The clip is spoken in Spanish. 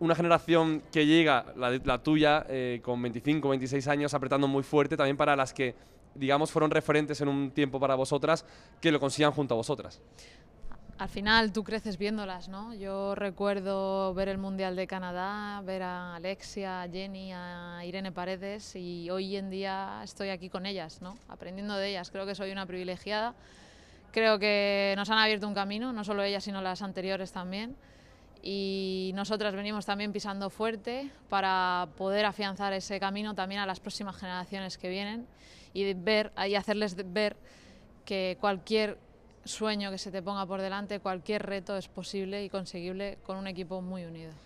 una generación que llega, la, tuya, eh, con 25, 26 años, apretando muy fuerte, también para las que, digamos, fueron referentes en un tiempo para vosotras, que lo consigan junto a vosotras. Al final tú creces viéndolas, ¿no? Yo recuerdo ver el Mundial de Canadá, ver a Alexia, a Jenny, a Irene Paredes y hoy en día estoy aquí con ellas, ¿no? Aprendiendo de ellas. Creo que soy una privilegiada. Creo que nos han abierto un camino, no solo ellas, sino las anteriores también y nosotras venimos también pisando fuerte para poder afianzar ese camino también a las próximas generaciones que vienen y ver hacerles ver que cualquier sueño que se te ponga por delante, cualquier reto es posible y conseguible con un equipo muy unido.